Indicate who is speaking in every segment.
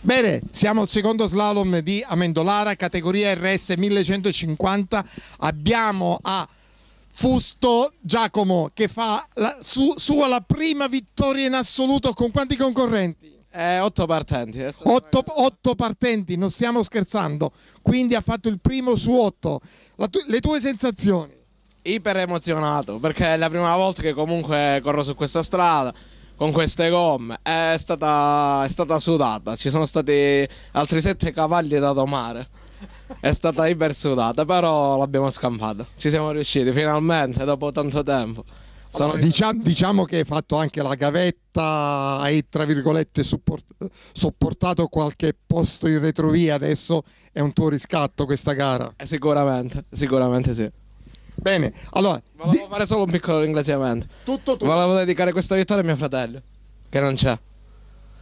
Speaker 1: Bene, siamo al secondo slalom di Amendolara, categoria RS 1150. Abbiamo a Fusto Giacomo che fa la su, sua la prima vittoria in assoluto con quanti concorrenti? Eh, otto partenti. Eh, otto, otto, partenti, non stiamo scherzando. Quindi ha fatto il primo su otto. Tu, le tue sensazioni? iper emozionato
Speaker 2: perché è la prima volta che comunque corro su questa strada con queste gomme è stata, è stata sudata ci sono stati altri sette cavalli da domare è stata iper sudata però l'abbiamo scampata ci siamo riusciti finalmente dopo
Speaker 1: tanto tempo sono... diciamo, diciamo, che hai fatto anche la gavetta, hai tra virgolette sopportato qualche posto in retrovia, adesso è un tuo riscatto questa gara. Eh, sicuramente, sicuramente sì. Bene, allora. Volevo di...
Speaker 2: fare solo un piccolo ringraziamento. Tutto tu. Volevo dedicare questa vittoria a mio fratello, che non c'è.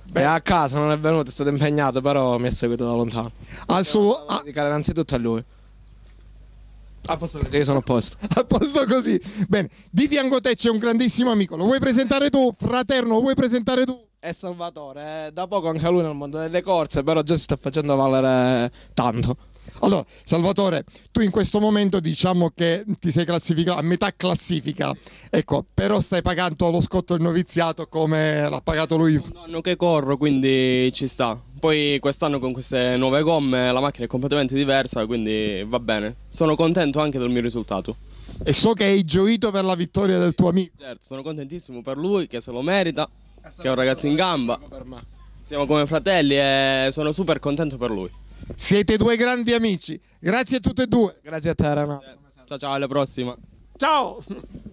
Speaker 2: Beh, a casa non è venuto, è stato impegnato, però mi ha seguito da lontano. Assolutamente. Volevo dedicare innanzitutto a lui. A posto perché io sono a posto. a posto così.
Speaker 1: Bene, di fianco te c'è un grandissimo amico. Lo vuoi presentare tu, fraterno? Lo vuoi presentare tu? È
Speaker 2: Salvatore. Eh.
Speaker 1: Da poco anche lui nel mondo delle corse, però già si sta facendo valere tanto. Allora, Salvatore, tu in questo momento diciamo che ti sei classificato a metà classifica, ecco, però stai pagando lo scotto del noviziato come l'ha pagato lui.
Speaker 3: Un che corro, quindi ci sta. Poi quest'anno con queste nuove gomme la macchina è completamente diversa, quindi va bene. Sono contento anche del mio risultato.
Speaker 1: E so che hai gioito per la vittoria del tuo amico.
Speaker 3: Certo, sono contentissimo per lui che se lo merita, eh, che è un ragazzo in gamba. Siamo come fratelli e sono super contento per lui. Siete due grandi amici. Grazie a tutte e due. Grazie a te, Rana. Ciao, ciao, alla prossima. Ciao.